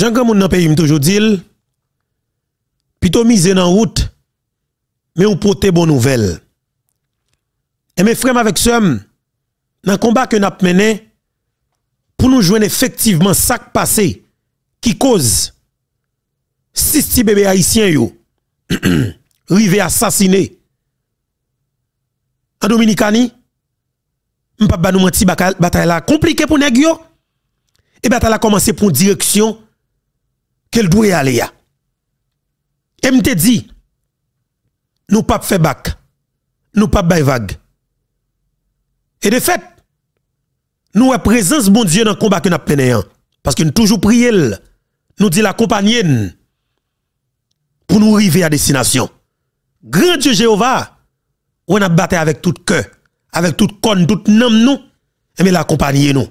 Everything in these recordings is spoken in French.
Jean mon dans pays, toujours dit, plutôt miser en route, mais on porte bonne nouvelle. Et mes frères avec sœurs, dans le combat que nous avons mené, pour nous joindre effectivement ça qui passé, qui cause six petits bébés haïtiens, yo, rivé assassiné. En Dominicani, m'pap ba nous menti bataille là compliqué pour nous, yo. Et bataille a commencé pour direction qu'elle doit aller. Et me dit, nous pas faire bac, nous pas bail vague. Et de fait, nous avons présence bon Dieu dans le combat que nous avons hein. Parce que nous toujours prié, nous dit l'accompagner pour nous arriver à destination. Grand Dieu Jéhovah, on a battu avec tout cœur, avec toute conne. tout nom nous, et mais l'accompagner nous.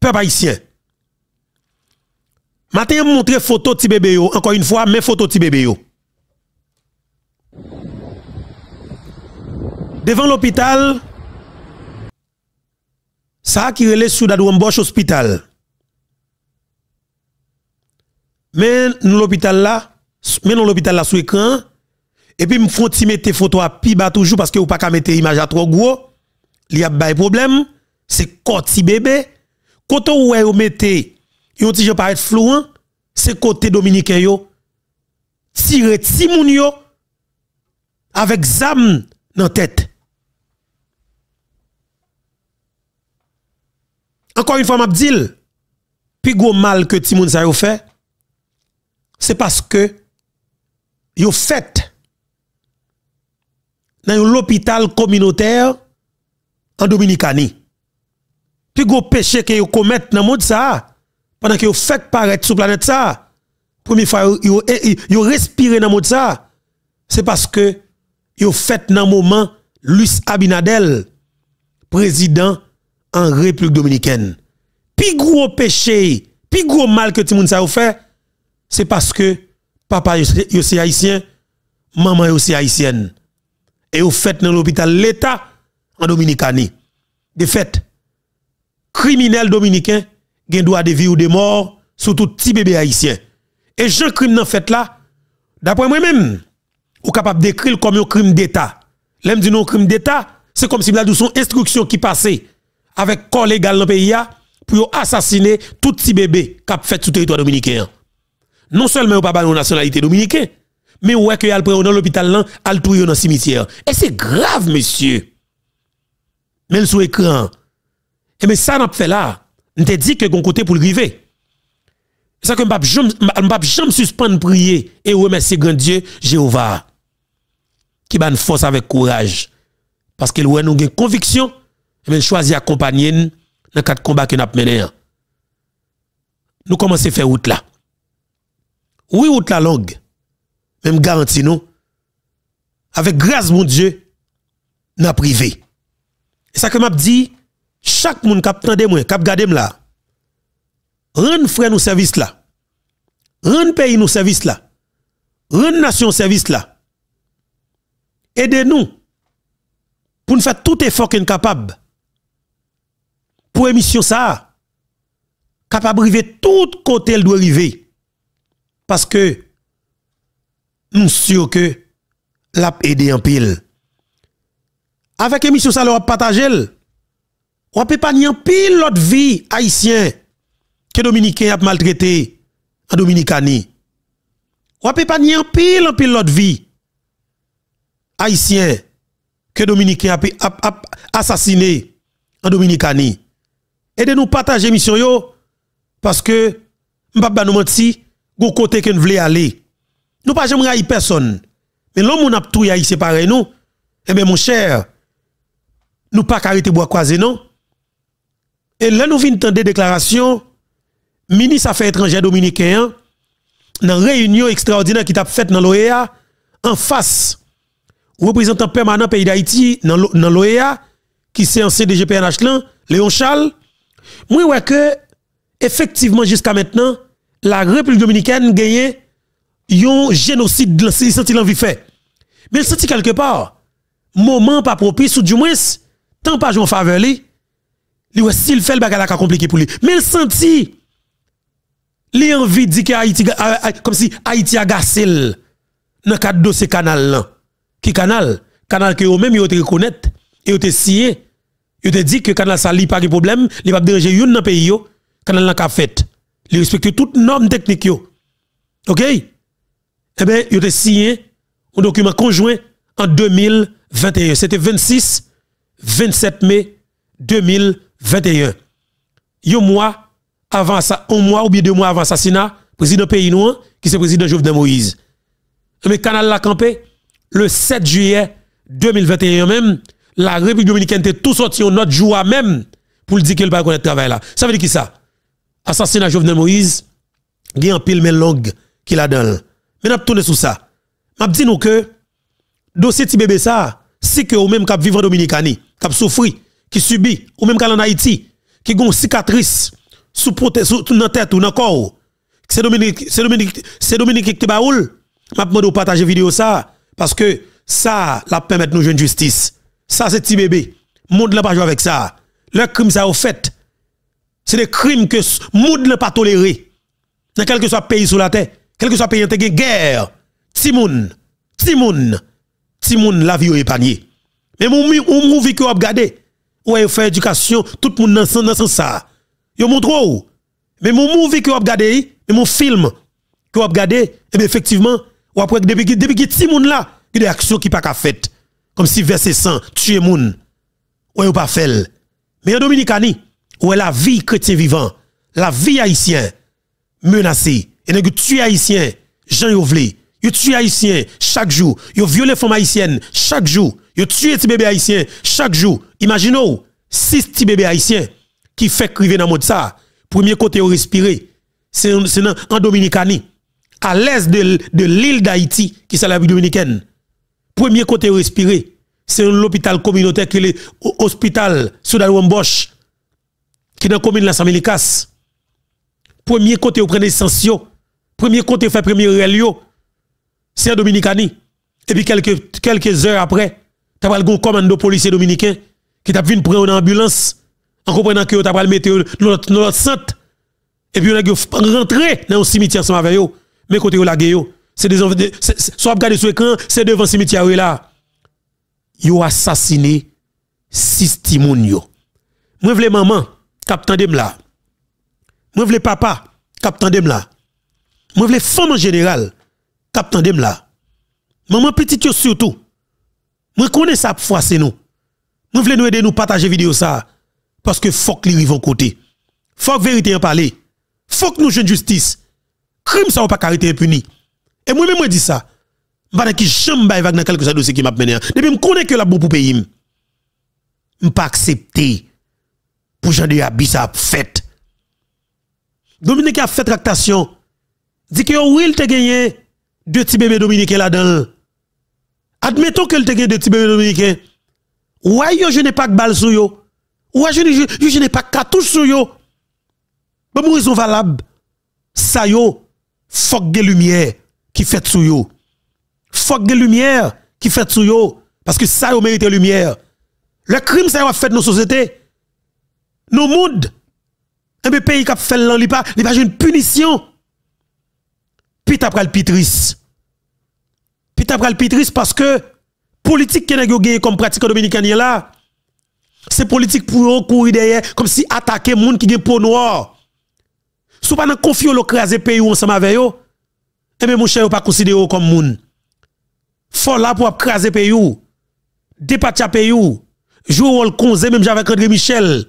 Peuple haïtien, Matin, montrer photo de bébé Encore une fois, mes photos de bébé yo. Devant l'hôpital, ça qui relève la Wambosh Hospital. Mais nous l'hôpital là, mais l'hôpital là sous écran, et puis me font mettre photo à piba toujours parce que ou pas qu'à mettre image à trop gros. Il y a des problème, c'est ti bébé. Quand on ouais ou mettez yon ti je être flouan, c'est côté dominicain yo. Tire ti moun yo avec zam dans tête. Encore une fois Mabdil, dit, plus gros mal que ti moun sa fait, c'est parce que yo fait dans l'hôpital communautaire en Dominicanie. Plus gros péché que yo commettent dans le monde ça, pendant que vous faites paraître sur la planète ça, première fois, eh, eh, vous respirez dans le monde ça, c'est parce que vous faites dans le moment Luis Abinadel, président en République dominicaine. Puis gros péché, puis gros mal que tout le monde a fait, c'est parce que papa est haïtien, maman est aussi haïtienne. Et vous faites dans l'hôpital l'État en Dominicanie. De fait, criminels dominicains gen droit de vie ou de mort sur tout petit bébé haïtien. Et je crime dans fait là, d'après moi-même, ou capable décrire comme un crime d'État. L'homme dit non crime d'État, c'est comme si avez son instruction qui passait avec corps légal dans le pays pour assassiner tout petit bébé qui a fait sur territoire dominicain. Non seulement ou pas la nationalité dominicaine, mais ouais que al dans l'hôpital là, al dans le cimetière. Et c'est grave monsieur. Mais le sous écran. Et mais ça n'a pas fait là te dit que gon côté pour le river. Ça que vais jamais suspendre prier et remercier grand Dieu Jéhovah qui une force avec courage parce que nous nous une conviction et mais choisi accompagner dans quatre combats que avons mené. Nous commençons à faire route là. Oui, route la longue. Même garantie nous avec grâce mon Dieu n'a privé. C'est ça que m'a dit chaque monde qui des moi, qui moi là, rend frère nous service là. Rend pays nous service là. Rend nation service là. Aidez-nous pour nous faire tout effort qu'on capable pour émission ça capable arriver tout côté elle doit arriver parce que nous sûr que l'a aider en pile avec émission ça va partager on peut pas nier pile l'autre vie haïtien que dominicain a maltraité en Dominicanie. On peut pas nier pile pile l'autre vie haïtien que dominicain a, assassiné en Dominicanie. Et de nous partager mission yo parce que m'pa nous menti gon côté que nous voulons aller. Nous pas jamais personne. Mais l'homme on a tout haïtien pareil nous. Eh bien mon cher, nous pas arrêter bois croiser non et là, nous venons des déclarations, ministre Affaires étrangères dominicain, dans réunion extraordinaire qui t'a faite dans l'OEA, en face, représentant permanent pays d'Haïti dans l'OEA, qui c'est en CDGPNH, Léon Charles, moi, vois que, effectivement, jusqu'à maintenant, la République dominicaine gagne un génocide de senti l'envie fait. Mais il quelque part, moment pas propice, ou du moins, tant pas jouer en faveur Li wè s'il fè l bagay la ka pour lui. Mais Men senti, li de di que Haiti, comme si Haiti agasil nan dans do canal. kanal lan. Ki kanal? canal ki yo mèm yo te rekonèt, yo te signé yo te di ki kanal sa li pa ki problème li pa déranger youn nan peyi yo, kanal lan ka fèt. Li respecte tout yo. Ok? Eh bien, ils ont signé un document conjoint en 2021. C'était 26, 27 mai 2021. 21. Yon mois avant ça, un mois ou bien deux mois avant assassinat, président pays hein, qui c'est président Jovenel Moïse. Mais canal la campé, le 7 juillet 2021 même, la République dominicaine était tout sorti en notre joie même pour dire qu'elle va connaître travail là. Ça veut dire qui ça? Assassinat Jovenel Moïse, il y a un pile mais longue qui la donne. Mais n'a tourné sur ça. M'a dit nous que dossier petit bébé ça, c'est que ou même cap vivre en cap souffrir qui subit, ou même quand en Haïti, qui a une cicatrice sous la tête ou dans le corps. C'est Dominique, c'est Dominique, c'est Dominique qui baoul. M'a demandé de partager vidéo ça, parce que ça, la de nous une justice. Ça, c'est petit bébé. Monde peut pas jouer avec ça. Le crime, ça, au fait. C'est des crimes que monde peut pas tolérer... Dans quel que soit pays sur la terre, quel que soit pays, il y a guerre. Timoun, Timoun, Timoun, la vie est épargnée. Mais mon mouvement que vous regardez, ils fait éducation tout le monde dans ce dans sens ça yo montre ou mais mon movie que vous regardé mais mon film que vous regardé et eh bien effectivement ou après depuis depuis que petit monde là des actions qui pas qu'à fait comme si verset 100 tuer monde ouais ou pas fait mais en dominicani ou la vie chrétien vivant la vie haïtienne menacée et que tuer haïtien Jean Yovlé yo tuer haïtien chaque jour yo violer femme haïtienne chaque jour Yo tué petit bébé haïtien chaque jour. Imaginez six petits bébés haïtiens qui fait criver dans monde ça. Premier côté au respirer, c'est en Dominicanie, à l'est de, l'île d'Haïti qui est la dominicaine. Premier côté au respirer, c'est l'hôpital communautaire qui est l'hôpital Soudan qui est dans la commune de la Premier côté au prenez Le premier côté fait premier relio, c'est en Dominicanie. Et puis quelques heures après, t'as pas le commando policier dominicain qui t'a vint prendre une ambulance en comprenant que t'as pas le mettre dans notre centre et puis on a rentré dans un cimetière ensemble avec eux mais côté la yo c'est des soit sur écran c'est devant le cimetière là yo assassiné six timounio yo moi vle maman captain tandem là moi vle papa captain tandem là moi vle femme en général captain tandem là maman petite surtout moi connais ça pour que c'est nous. Moi voulais nous aider nous partager vidéo ça parce que faut que les côté. Faut vérité en parler. Faut que nous jeunes justice. Crime ça ou pas carité impuni. Et moi même je dis ça. M'pas qui jamais bail vague dans quelque chose dossier qui m'a mené. Depuis me connais que la bon pour pays. pas accepté pour gens de habit ça fête. Dominique a fait tractation. Dit que a oh, il gagné deux petits bébés Dominique là-dedans. Admettons que le te de petits dominicain Ou Ouais, yo, je n'ai pas de balle sur yo. Ouais, je, n'ai pas de cartouche sur yo. Mais pour raison valable, ça yo, fuck des lumières qui fait sur yo. Fuck des lumières qui fait sur yo. Parce que ça yo mérite lumière. Le crime, ça yo a fait nos sociétés. Nos mondes. Un eh pays qui a fait l'an, il n'y a pas une punition. Puis après le pitris. Puis as le pitris parce que politique qui a comme pratique dominicaine là, c'est politique pour courir derrière, comme si attaquer les gens qui ont peau noire. Si pas n'avez pas le craser pays ensemble avec eux, et bien mon cher, pas considéré comme gens. Faut là pour craser pays ou, le pays ou, jouer le conseil même j'avais André Michel,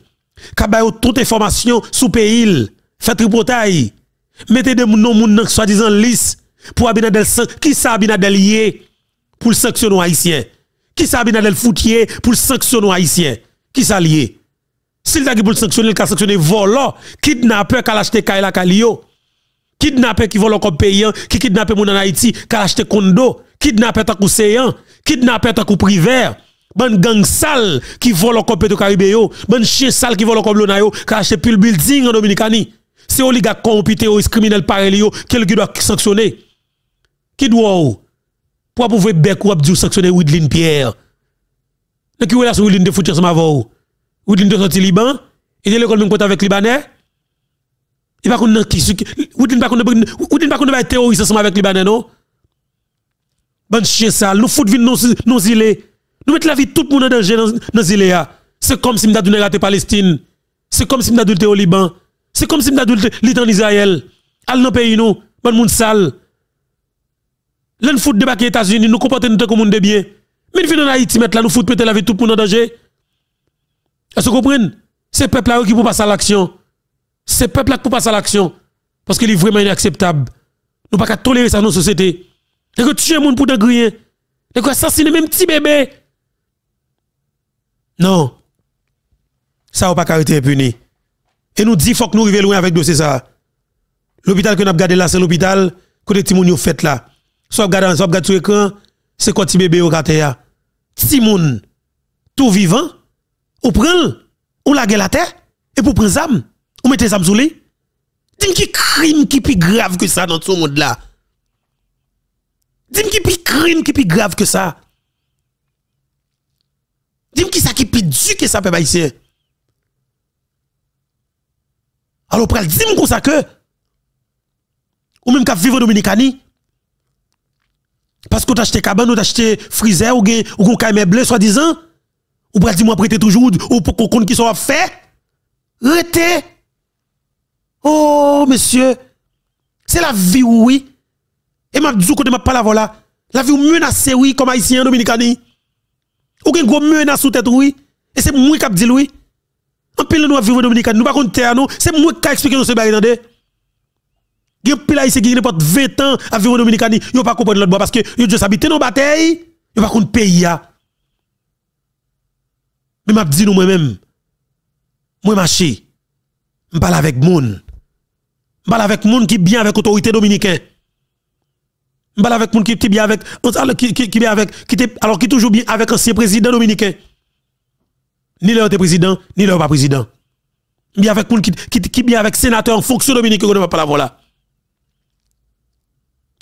qui a toute information sur pays, fait tripotaille, mettez des noms qui soi-disant lisse pour Abinadel, qui ça Abinadel yé pour sanctionner haïtien? Qui ça Abinadel foutier pour sanctionner haïtien? Qui ça lié? S'il t'a pour sanctionner, il a sanctionné volant, kidnappeur qui a acheté Kaila Kalio. Kidnappeur qui vole comme payant, hein. qui kidnapper mon en Haïti, qui a acheté condo, kidnappeur tant séant, hein. kidnappeur tant privé, ban gang sale qui vole comme de Caribéo, ban chien sale qui vole comme Lonayo, qui a acheté plus le building en Dominicanie. C'est oligarque corrompu, terroriste criminel par qui doit sanctionner. Qui doit Pour pouvoir bec ou abdou sanctionner Widlin Pierre. Le qui relation Widlin de foutre ensemble voix. Widlin de sortir Liban. Il est l'école même compte avec Libanais. Il va qu'on qui Widlin pas qu'on Widlin pas qu'on va terroriste ensemble avec Libanais non. Bon chien sale, nous fout vin nos îles. Nous mettons la vie tout le monde en danger dans nos îles. C'est comme si nous avons raté Palestine. C'est comme si nous avons au Liban. C'est comme si nous avons l'État en Israël. Allons dans le pays nous, bon monde sale. Là, nous fout débarquer aux États-Unis, nous comportons nous comme de bien. Mais nous venons en Haïti, mettre là, nous foutons péter la vie tout pour nous en danger. Est-ce que vous comprenez? C'est peuple là qui peut passer à l'action. C'est le peuple là qui peut passer à l'action. Parce qu'il est vraiment inacceptable. Nous ne pouvons pas tolérer ça dans nos sociétés. Nous que tuer les gens pour nous. rien. Nous que assassiner même petit bébé. Non. Ça n'a pas être impuni. Et nous dit faut que nous arrivions loin avec dossier ça. L'hôpital que nous avons gardé là, c'est l'hôpital que les gens fait là soit regarde soit regarde sur écran, c'est quoi petit bébé au katea. Si moun tout vivant, ou prend ou la la terre et pour prendre zam, ou mettez zam sous lui. Dis-moi qui crime qui plus grave que ça dans ce monde là. Dis-moi qui plus crime qui plus grave que ça. Dis-moi qui ça qui plus dur que ça, peuple haïtien. Alors, pour dis-moi comme ça que, ou même qu'à vivre Dominicani, parce que tu acheté cabane, tu acheté freezer, ou gen, ou caïmé bleu, soi-disant. Ou pas dis-moi prêter toujours, ou pour qu'on qui soit fait. Rete. Oh, monsieur. C'est la vie, oui. Et ma dit que ma pas la voilà. La vie ou menace, oui, comme haïtien dominicani. Ou gen gros menace sous tête, oui. Et c'est moi qui dit, oui. En pile, nous vivre dominicani. Nous pas contre terre, nous. C'est moi qui expliqué nous ce bagage, il y a ans de qui n'importe 20 ans à vivre en Dominicani, a pas comprendre l'autre parce que ils juste habité dans bataille, a pas contre pays Mais m'a dit nous moi-même. Moi marché. Je parle avec gens. Je parle avec gens qui bien avec autorité dominicaine. Je parle avec monde qui bien avec qui qui bien avec qui alors qui toujours bien avec ancien président dominicain. Ni leur président, ni leur pas président. Bien avec monde qui qui bien avec sénateur en fonction dominicain, on ne va pas la là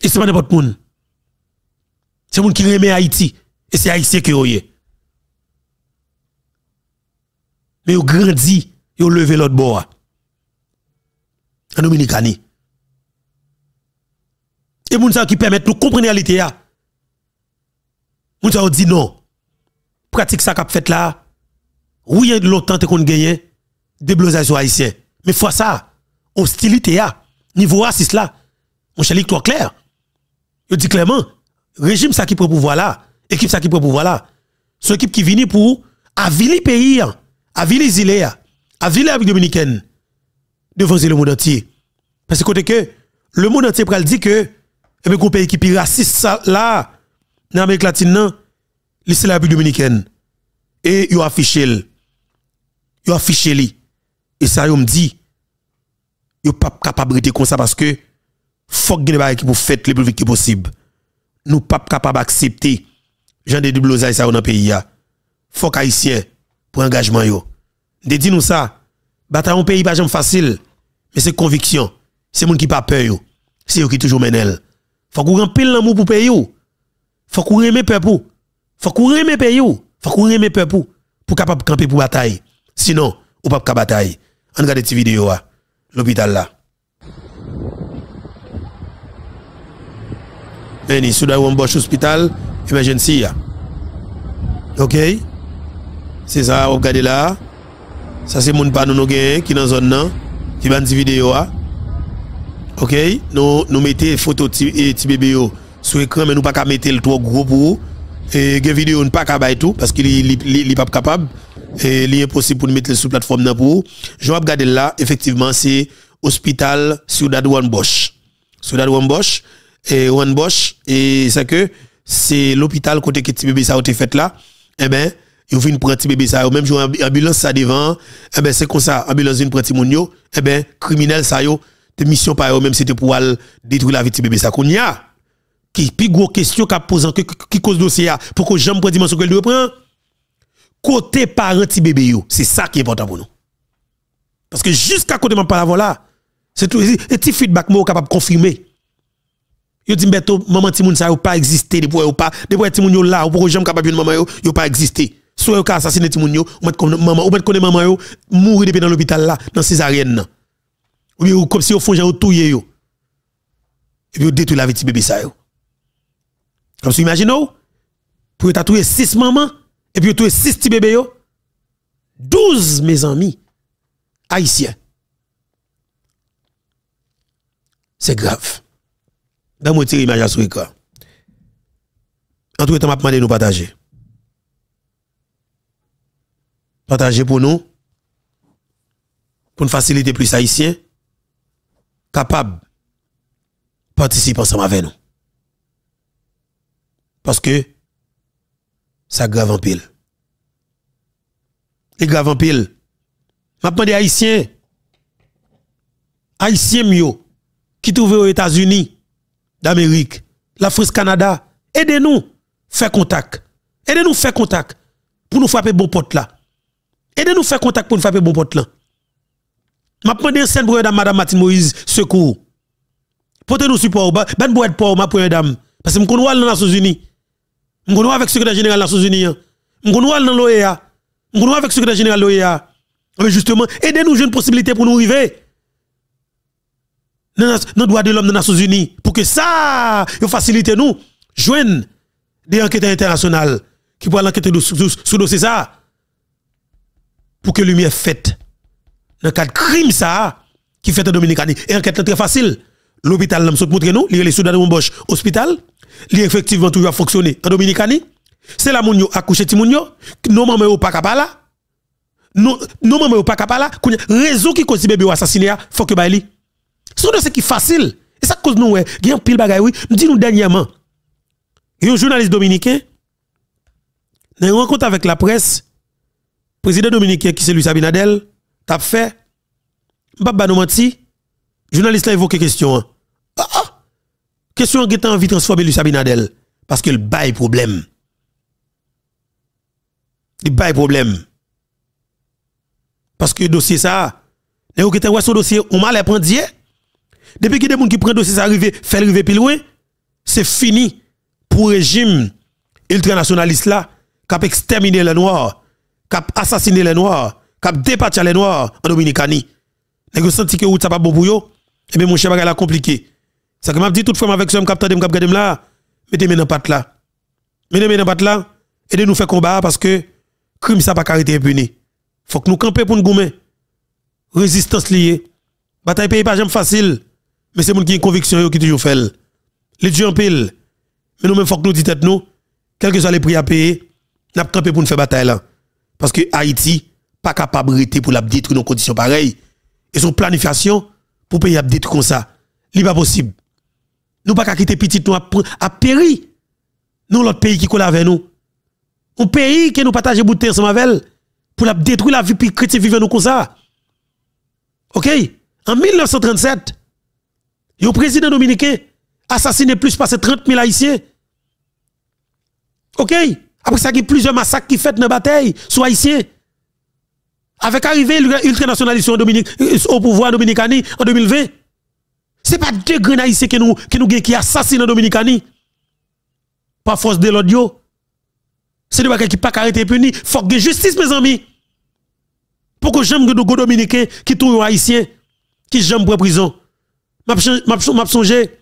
et c'est pas n'importe monde? C'est monde qui remet Haïti. Et c'est Haïtien qui est. Mais ils grandi, ils ont levé l'autre bord. En Dominicani. Et moun qui permet de comprendre la réalité. Moun ont dit non. Pratique ça qu'a fait là. Oui, de y a qu'on gagne déblosez sur haïtien. Mais fois ça, hostilité là, niveau raciste là. Mon chéri, toi clair. Je dis clairement, régime ça qui peut pouvoir là, équipe ça qui peut pouvoir là, c'est équipe qui vient pour aviler pays, aviler les îles, aviler dominicaine devant le monde entier. Parce que côté que le monde entier pral dit que eh bien, pays qui est raciste là, dans l'Amérique latine, c'est la République dominicaine. Et ils ont affiché. Ils ont Et ça, ils me dit, ils pas capable de comme ça parce que faut que les qui pour faire le plus vite possible. Nous pas capable d'accepter gens des double ça dans le pays. Faut haïtien pour engagement yo. De dit nous ça, bataille un pays pas jamais facile, mais c'est conviction. C'est monde qui pas peur yo. C'est eux qui toujours menel. Faut qu'on pile l'amour pour pays yo. Faut qu'on aime peuple Faut qu'on aime pays yo. Faut qu'on aime peuple pour capable camper pour bataille. Sinon, ou pas capable bataille. On regarde cette vidéo l'hôpital là. Et ni sous bosch hospital, imagine Ok? C'est ça, regardez là. Ça, c'est mon panneau qui est dans la zone, là Qui va dire vidéo, là. Ok? Nous, nous mettez photo et petit e, bébé, sur l'écran, mais nous pas qu'à mettre le trop gros pour vous. Et, que vidéo, nous pas qu'à bay tout, parce qu'il sont pas capable. Et, il est impossible pour nous mettre sur la plateforme, pour vous. Je vais regarder là, effectivement, c'est hospital Soudad One Bosch. Soudad Bosch et One Bosch et c'est que c'est l'hôpital côté que petit bébé ça a été fait là et eh ben ils viennent prendre petit bébé ça même jour ambulance ça devant eh ben c'est comme ça ambulance une prendre petit moun et eh ben criminel ça yo tes mission par eux même c'était pour aller détruire la vie petit bébé ça qu'on y a qui plus gros question qu'a posant qui cause dossier pour que j'aime prendre dimension qu'elle doit prendre côté parent petit bébé yo c'est ça qui est important pour nous parce que jusqu'à côté mon parole là c'est tout et petit feedback moi capable confirmer Yo dit beto maman ti moun sa yo pas existé depuis ou e, pas depuis e ti moun yo là ou pour jamais capable maman yo yo pas existé. Soit yo ka assassiner ti moun yo, ou met comme maman, ou met maman yo mourir depuis dans l'hôpital là dans césarienne Ou bien comme si yo fond genre touyer yo. Et puis yo détruit la vie ti bébé ça yo. Comme si imagine ou pour tatouer 6 maman et puis tué 6 ti bébé yo. 12 mes amis haïtiens. C'est grave dans mon tir image sur en Entre temps, m'a demandé nous partager. Partager pour nous, pour nous faciliter plus haïtiens, capables participer ensemble avec nous. Parce que ça grave en pile. Et grave en pile. Maintenant des haïtiens, haïtiens mieux, qui trouvent aux États-Unis, l'Amérique, la France, Canada, aidez-nous, faites contact. Aidez-nous, faites contact pour nous frapper bon pote là. Aidez-nous, faites contact pour nous frapper bon pote là. M'a demandé un scène pour Madame Martine Moïse secours. Portez-nous support, ben pour être ma première dame. Parce que je connais dans les Nations Unies. Je connais avec le secrétaire général des Nations Unies. Je hein. connais dans l'OEA. Nous voir avec le secrétaire général de l'OEA. Mais justement, aidez-nous, j'ai une possibilité pour nous arriver nous le droit de l'homme des Nations Unies pour que ça facilite nous joindre des enquêtes internationales qui pourraient sur sous dossier ça pour que lumière faite dans le de crime ça qui fait en Dominicanie et enquête très facile l'hôpital l'a montré nous les soldats de l'hôpital, il est effectivement toujours fonctionné en Dominicanie c'est la mounio accouché timounio non maman ou pas capable non non maman ou pas capable là raison qui cause bébé assassiné faut que baili des ce qui est facile. Et ça cause nous, il y a un pile bagaille, oui. Dis nous dernièrement, il y a un journaliste dominicain, dans une rencontre avec la presse, le président dominicain qui c'est Luis Abinadel, a fait, pas nous menti, journaliste a évoqué question. Ah, ah, question qui est envie de transformer Luis Abinadel, parce qu'il bail problème. Il bail problème. Parce que dossier ça, il gens qui un dossier, on mal les depuis que des gens qui prennent dossier, ça arrive, fait arriver plus loin, c'est fini pour le régime ultranationaliste là, qui a exterminé les Noirs, qui a assassiné les Noirs, qui a les Noirs en Dominicanie. Vous senti que vous pas bon pour eux, et eh bien mon cher, c'est compliqué. Ça que m'a dit toutefois avec ce que je regardé là, mettez-moi dans patte là. Mettez-moi dans patte là, et nous faire combat parce que le crime ça pas puni. Il Faut que nous campions pour nous gommer. Résistance liée. Bataille pays pas jamais facile mais c'est mon qui une conviction qui toujours fait. Les dieux en pile. Mais nous même faut que nous disions nous, quel que soit les prix à payer, nous pas campé pour nous faire bataille Parce que Haïti pas capable de pour la détruire nos conditions pareilles. Et son planification pour payer à comme ça, n'est pas possible. Nous pas qu'à quitter petit nous à périr. Nous l'autre pays qui coule avec nous. Un pays qui nous partage bout de avec pour la détruire la vie puis chrétien vivre nous comme ça. OK En 1937 le président dominicain assassiné plus de 30 000 Haïtiens. OK Après ça, il y a plusieurs massacres qui faits dans la bataille sur Haïtiens. Avec l'arrivée ultranationaliste euh, au pouvoir dominicani en 2020. Ce n'est pas deux grands Haïtiens qui nous, qui nous qui assassinent en Dominicani. Par force de l'audio. C'est des choses qui pas arrêté puni. Faut que justice, mes amis. Pourquoi j'aime que nous Dominicains qui tournent Haïtiens, qui j'aime pour prison m'a songé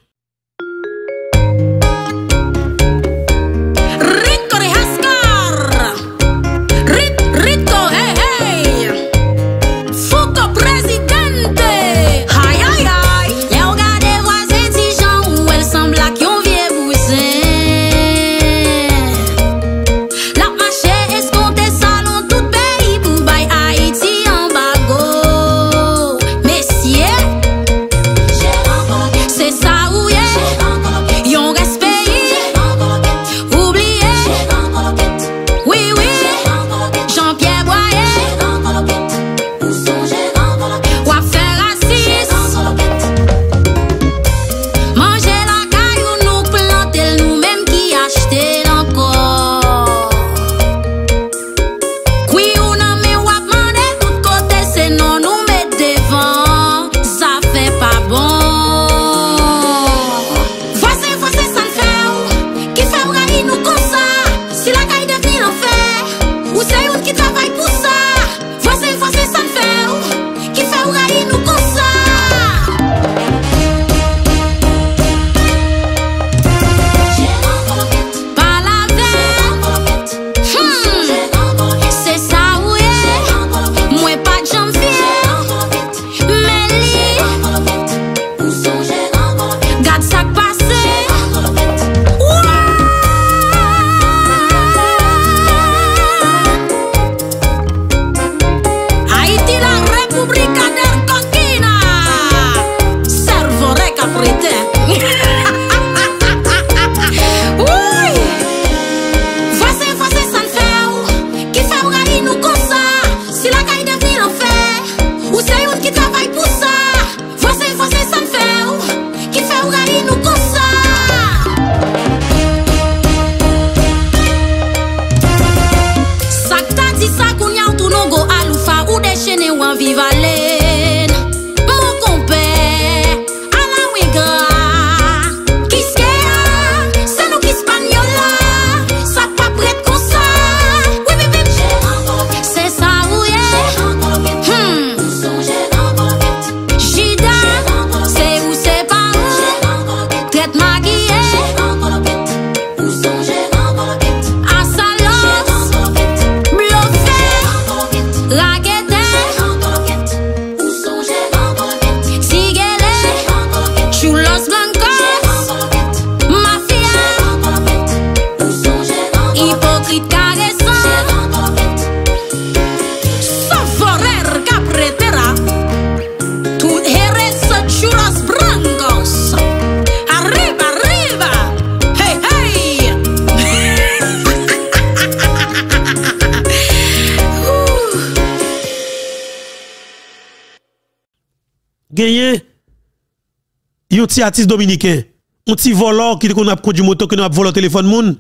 un petit artiste dominicain, un petit voleur qui qu'on a du moto qui a volé le téléphone moun.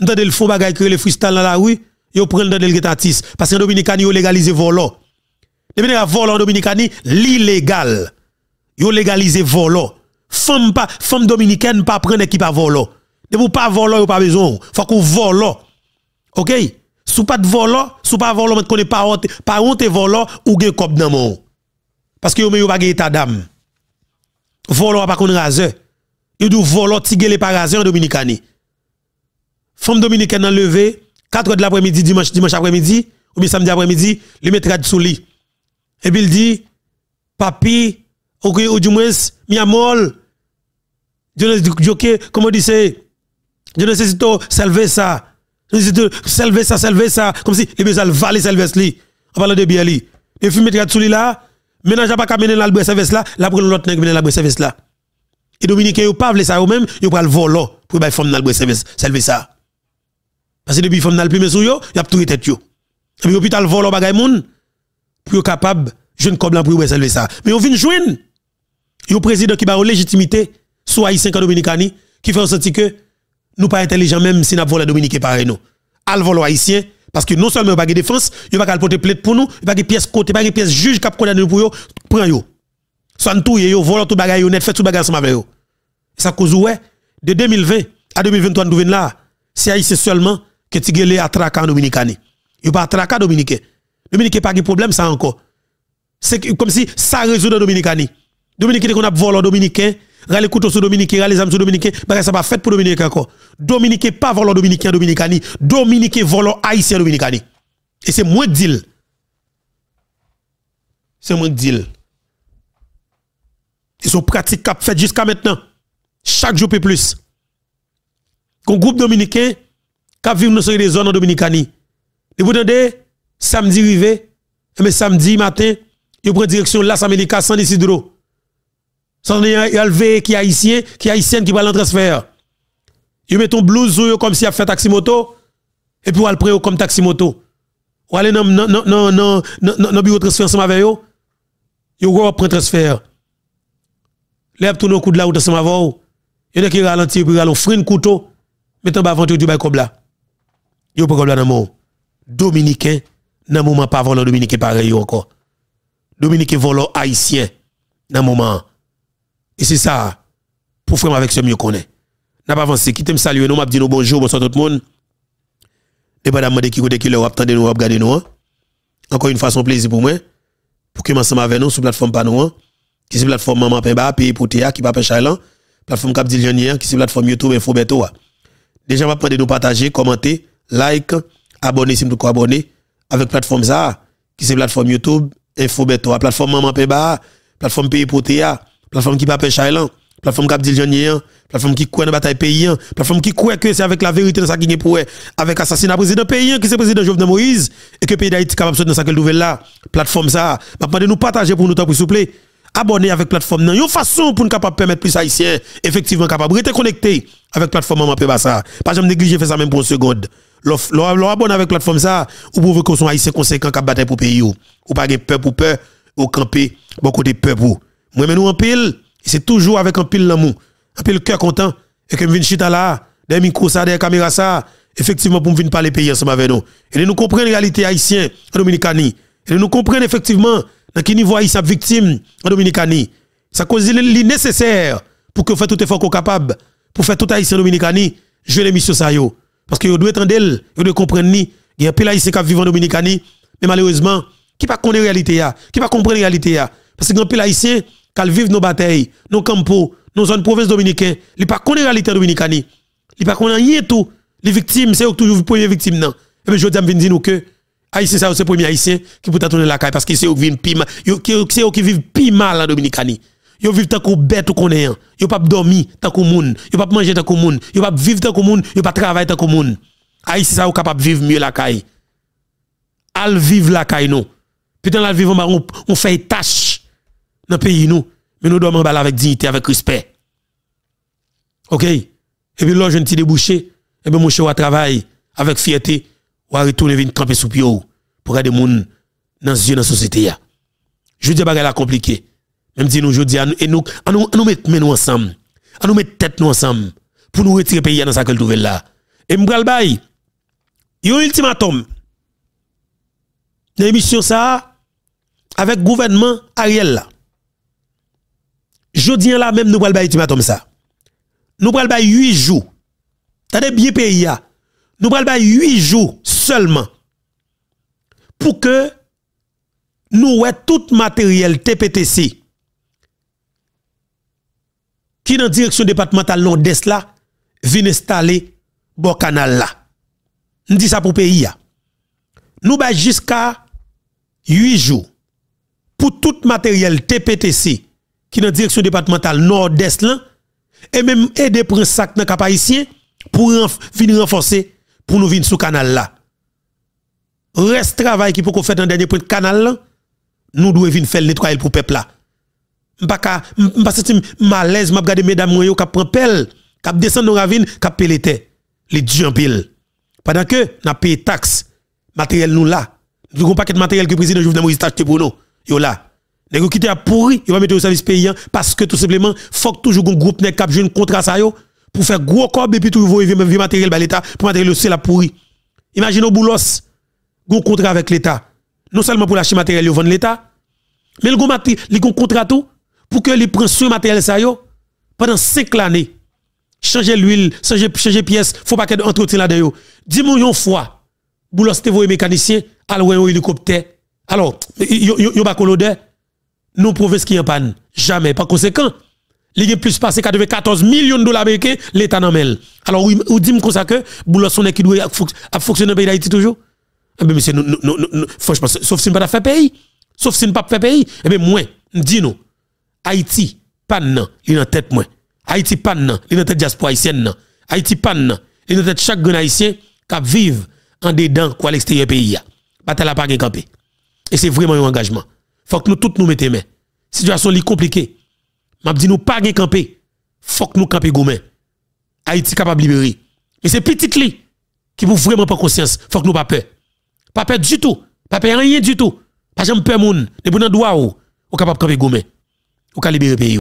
Dans le fond bagage que le freestyle dans la rue, yo prend dans le artiste parce que dominicain yo légalisé voleur. Les a en dominicain l'illégal. Yo légalisé volant. Femme pas femme dominicaine pas prendre qui pas volant. Ne vous pas volant yo pas besoin. Faut qu'on vole OK sous pas de volant, sous pas volant, mais connaît pas honte, pas honte vole ou gen cop dans mon. Parce que yo me yo pas état d'âme volo pas qu'on raze. Il dou volo tigé par parasés en Dominicani. Femme dominicaine enlevée, 4 heures de l'après-midi, dimanche, dimanche après-midi, ou bien samedi après-midi, le mettra sous lit. Et puis il dit, papi, ou, du moins, mi amol, je ne comment dit c'est, je tu sauver ça. Je tu salver ça, sauver ça, comme si les besoins valent salver ça. En parlant de bien li. Et puis mettra sous lit là, Ménage n'a pas qu'à mener l'albre service là, la pour l'autre nèg mener l'albre service là. Et Dominicain, ils pas vle ça ou même ils pral oh, le voler pour bail femme l'albre service, service ça. Parce que depuis femme n'a plus sur yo, y a tout tête yo. Et puis hôpital volant oh, bagay moun pour capable jeune comme pour service ça. Mais on vient joindre un président qui ba légitimité soit haïtien que dominicani qui fait sentir que nous pas intelligents même si n'a volé dominicain pareil nous. Al volo oh, haïtien parce que non seulement il n'y a pas de défense, il n'y a pas de porter plainte pour nous, il n'y a pas de pièce côté, il n'y a pas de pièce juge qui a condamné pour nous, prend yo. Sans tout yo, vole tout bagay net fait tout bagay ensemble avec yo. Ça cause ouais, de 2020 à 2023 nous venons là, c'est ici seulement que tu gueule traquer en dominicani. Il n'y a pas en dominicain. Dominicain pas de problème ça encore. C'est comme si ça résout en dominicani. Dominicain qu'on a volé dominicain Rale couteau sous Dominicain, les armes sous Dominicain, bah ça pas fait pour Dominicain encore. Dominicain pas volant Dominicain Dominicani, Dominicain volant Haïtien Dominicani. Et c'est moins deal. C'est moins deal. Ils sont pratiques cap fait jusqu'à maintenant. Chaque jour plus. Qu'on groupe dominicain qui vivent dans les zones en Dominicani. Et vous entendez samedi rivé, mais eh samedi matin, il prend direction la Américas sans décider. Sans y levé qui haïtien, qui haïtienne qui va en transfert. Ils met ton blouse ou comme si a fait taxi moto et puis le prennent comme taxi moto. Ou aller dans non non non non non bureau transfert ensemble avec yo. Ils vont prendre transfert. Lève tout nos coups de la route ensemble avec eux. Il y en a qui ralentit puis ralon frein couteau mettant bas ventre du bail comme là. Yo pas comme là dans mon dominicain dans moment pas volant dominicain pareil encore. Dominicain volant haïtien dans moment et c'est ça, pour faire avec ce mieux qu'on est. N'a pas avancé, quittez me saluer, nous m'a dit nous bonjour, bonsoir tout le monde. Et pas qui côté qui leur attendez nous, regardez nous. Hein. Encore une fois, c'est plaisir pour moi. Pour que m'ensemble avec nous sur la plateforme Panoa, hein. qui c'est plateforme Maman Pemba, pays pour Théa, qui pêcher là, plateforme Capdilionier, qui c'est plateforme YouTube Info Beto. Hein. Déjà, m'a de nous partager, commenter, like, abonner si vous pouvez abonné, avec plateforme ça, qui c'est plateforme YouTube Info Beto, plateforme Maman Pemba, plateforme pays pour Théa plateforme qui pas pêche la plateforme qui a dit la plateforme qui croit dans la bataille pays, plateforme qui croit que c'est avec la vérité dans sa qui est pour avec assassinat président paysan qui c'est président Jovenel Moïse et que pays d'Haïti capable de dans sa nouvelle là, plateforme ça, m'a demandé nous partager pour nous taper vous souple. abonnez avec plateforme a une façon pour nous capable permettre plus haïtien, effectivement capable rester connecté avec plateforme maman ça. Pas jamais négliger faire ça même pour une seconde. L'on abonne avec plateforme ça, ou que qu'on son haïtiens conséquents qui bataille pour pays ou. pas de peur pour peur, ou camper, beaucoup de peur pour. Moi, mais nous en pile, c'est toujours avec un pile l'amour, un pile cœur content, et que je viens chita là, des micros ça, des caméras ça, effectivement, pour nous venir parler pays ensemble avec nous. Et nous comprenons la réalité haïtienne en Dominicanie. Et nous comprenons effectivement dans quel niveau Haïti victime en Dominicanie. Ça cause le nécessaire pour que fait tout effort qu'on capable, pour faire tout Haïtien en Dominicanie, jouer l'émission ça yo. Parce que vous devez entendre, vous devez comprendre, il y a un pile Haïtien qui vivent en Dominicanie, mais malheureusement, qui ne connaît la réalité, qui pas comprendre la réalité. Parce que grand pile Haïtien, qu'elle vive nos batailles, nos campos, nos zones province dominicaines. Il pas connaît la réalité dominicaine. Il pas connaissent rien tout. Les victimes, c'est toujours les premières victimes. Non. Et eh bien, je veux dire que Haïtien, c'est le premier Haïtien qui peut tourner la caille parce que c'est eux qui vivent qui vivent plus mal en dominicaine. Ils vivent tant qu'on bête ou qu'on est. Ils hein. pas dormir tant qu'on monde. Ils pas manger tant qu'on monde. Ils pas vivre tant qu'on monde. Ils pas travailler tant qu'on monde. Haïtien, ça, capable de vivre mieux la caille. Al vivre la caille, non. Putain, al vivre, on fait tâche dans le pays nous. Mais nous devons bal avec dignité, avec respect. OK? Et puis là, je ne petit débouché. Et bien, mon cher, travail avec fierté. On à retourner venir camper sous pied oh, pour aider gens dans yeux dans la société. Je dis que c'est compliqué. Même si nous, je dis, et nous, à nous, nous mettre nous ensemble. À nous mettre tête nous ensemble. Pour nous retirer le pays dans cette nouvelle là. Et m'bral bay. un ultimatum. Dans l'émission ça, avec le gouvernement Ariel là. Jodi an la mèm nou pral bayi ti mat om sa. Nou pral bayi 8 jou. Tade biye peyi ya. Nou pral bayi 8 jou seulement. Pou ke nou wè tout materyel TPTC. Ki nan direksyon departemental nan des la. Vin estale bokan al la. Ndi sa pou peyi ya. Nou bayi jiska 8 jou. Pou tout materyel TPTC. qui est dans la direction départementale nord-est, et même aider pour un sac dans cap haïtien pour venir renforcer pour nous venir sous canal là. Reste travail qui qu'on fait dans le dernier point de canal là, nous devons venir faire le nettoyage pour le peuple là. ka m'pa senti malaise, m'a regarder mesdames yo k'ap prend pelle, qui descend dans ravine, k'ap pelleté. Les dieux en pile. Pendant que n'a payé taxe, matériel nous là. Nous avons paquet de matériel que le président Jovenel Moïse t'a acheté pour nous. Yo là. Les gens qui pourri, ils vont mettre au service payant hein, parce que tout simplement, faut que toujours un groupe les cap jeune contrat ça pour faire gros corps et puis tout vont même matériel par l'état pour matériel c'est la pourri. Imagine au boulos, un contrat avec l'état. Non seulement pour lâcher matériel de l'état, mais le gon contrat tout pour que les prennent ce matériel ça pendant 5 années. Changer l'huile, changer changer pièce, faut pas qu'il entretien là-dedans. Dis-moi une fois, boulos te voyé mécanicien, à un hélicoptère. Alors, a pas de yo nos ce qui en panne. Jamais. Par conséquent, il y a plus passé 94 millions de dollars américains, l'État n'en mêle. Alors, vous dites que comme ça que Boulosson est qui doit fonctionner dans le pays d'Haïti toujours? Eh bien, monsieur, non, non, non, franchement, sauf si nous pas fait pays. Sauf si nous pas faire pays. Eh bien, moi, dis-nous, Haïti, pas il est en tête moi. Haïti, panne, il est en tête diaspora haïtienne non. Haïti, panne, il est en tête chaque grand haïtien qui vit en dedans ou l'extérieur pays. Bataille la pas campé. Et c'est vraiment un engagement faut que nous tous nous mettions main. Situation est compliquée. M'a dit nous pas gen camper. Faut que nous camper goumé. Haïti capable libérer. Mais c'est petit li qui vous vraiment pas conscience. Faut que nous pas peur. Pas peur du tout. Pas peur rien du tout. Pas jamais peur moun. Ne bon droit ou. Oh. capable camper gourmand. Ou capable libérer pays.